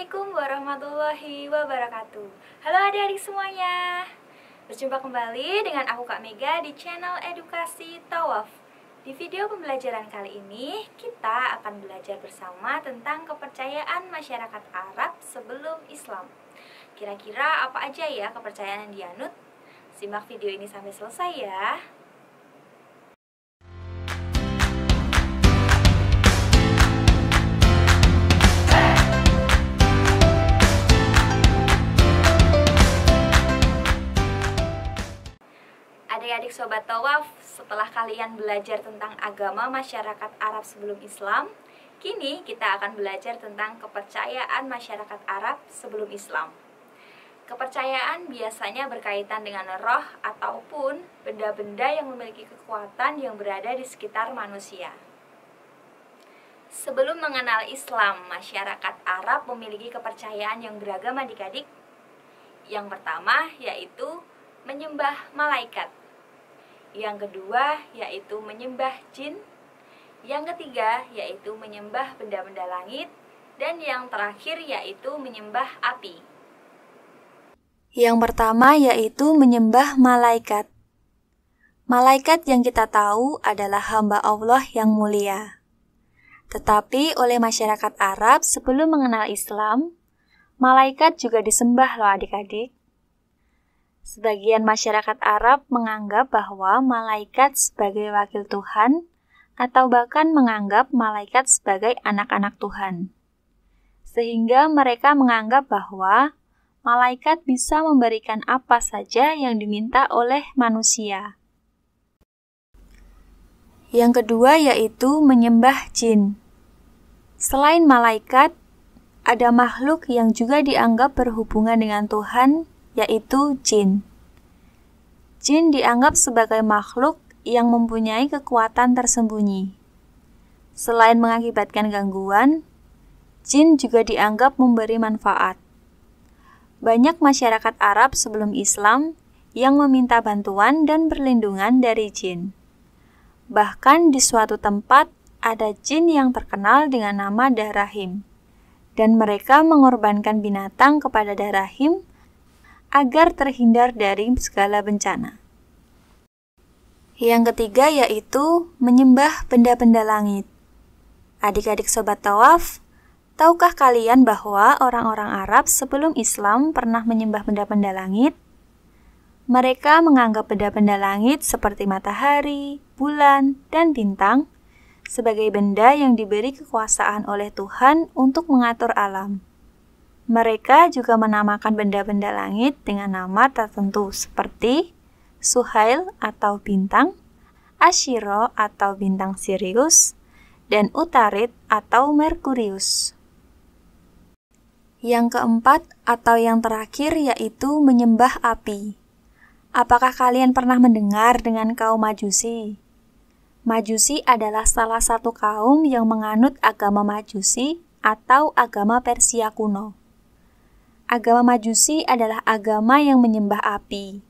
Assalamualaikum warahmatullahi wabarakatuh Halo adik-adik semuanya Berjumpa kembali dengan aku Kak Mega di channel Edukasi Tawaf Di video pembelajaran kali ini kita akan belajar bersama tentang kepercayaan masyarakat Arab sebelum Islam Kira-kira apa aja ya kepercayaan yang dianut? Simak video ini sampai selesai ya Sobat Tawaf, setelah kalian belajar tentang agama masyarakat Arab sebelum Islam, kini kita akan belajar tentang kepercayaan masyarakat Arab sebelum Islam. Kepercayaan biasanya berkaitan dengan roh ataupun benda-benda yang memiliki kekuatan yang berada di sekitar manusia. Sebelum mengenal Islam, masyarakat Arab memiliki kepercayaan yang beragam adik-adik. Yang pertama yaitu menyembah malaikat. Yang kedua yaitu menyembah jin. Yang ketiga yaitu menyembah benda-benda langit. Dan yang terakhir yaitu menyembah api. Yang pertama yaitu menyembah malaikat. Malaikat yang kita tahu adalah hamba Allah yang mulia. Tetapi oleh masyarakat Arab sebelum mengenal Islam, malaikat juga disembah loh adik-adik. Sebagian masyarakat Arab menganggap bahwa malaikat sebagai wakil Tuhan, atau bahkan menganggap malaikat sebagai anak-anak Tuhan, sehingga mereka menganggap bahwa malaikat bisa memberikan apa saja yang diminta oleh manusia. Yang kedua yaitu menyembah jin. Selain malaikat, ada makhluk yang juga dianggap berhubungan dengan Tuhan, yaitu jin. Jin dianggap sebagai makhluk yang mempunyai kekuatan tersembunyi. Selain mengakibatkan gangguan, jin juga dianggap memberi manfaat. Banyak masyarakat Arab sebelum Islam yang meminta bantuan dan perlindungan dari jin. Bahkan di suatu tempat ada jin yang terkenal dengan nama Darahim, dan mereka mengorbankan binatang kepada Darahim agar terhindar dari segala bencana. Yang ketiga yaitu menyembah benda-benda langit. Adik-adik sobat tawaf, tahukah kalian bahwa orang-orang Arab sebelum Islam pernah menyembah benda-benda langit? Mereka menganggap benda-benda langit seperti matahari, bulan, dan bintang sebagai benda yang diberi kekuasaan oleh Tuhan untuk mengatur alam. Mereka juga menamakan benda-benda langit dengan nama tertentu seperti Suhail atau bintang, Ashiro atau bintang Sirius, dan Utarit atau Merkurius. Yang keempat atau yang terakhir yaitu menyembah api. Apakah kalian pernah mendengar dengan kaum Majusi? Majusi adalah salah satu kaum yang menganut agama Majusi atau agama Persia kuno agama Majusi adalah agama yang menyembah api.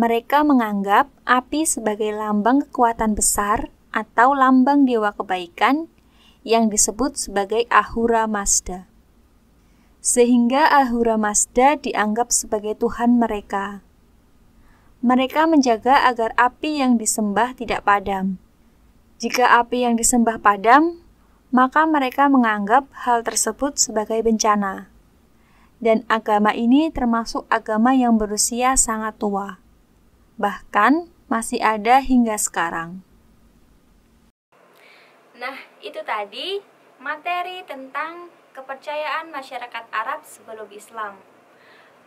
Mereka menganggap api sebagai lambang kekuatan besar atau lambang dewa kebaikan yang disebut sebagai Ahura Mazda. Sehingga Ahura Mazda dianggap sebagai Tuhan mereka. Mereka menjaga agar api yang disembah tidak padam. Jika api yang disembah padam, maka mereka menganggap hal tersebut sebagai bencana dan agama ini termasuk agama yang berusia sangat tua. Bahkan masih ada hingga sekarang. Nah, itu tadi materi tentang kepercayaan masyarakat Arab sebelum Islam.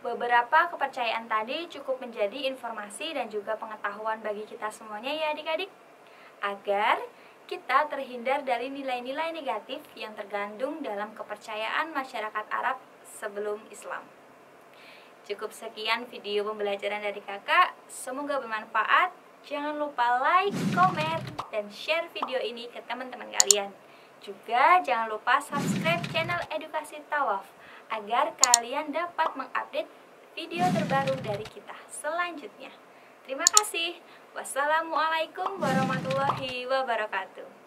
Beberapa kepercayaan tadi cukup menjadi informasi dan juga pengetahuan bagi kita semuanya ya adik-adik. Agar kita terhindar dari nilai-nilai negatif yang tergandung dalam kepercayaan masyarakat Arab sebelum Islam. Cukup sekian video pembelajaran dari kakak, semoga bermanfaat. Jangan lupa like, komen, dan share video ini ke teman-teman kalian. Juga jangan lupa subscribe channel Edukasi Tawaf agar kalian dapat mengupdate video terbaru dari kita selanjutnya. Terima kasih. Wassalamualaikum warahmatullahi wabarakatuh.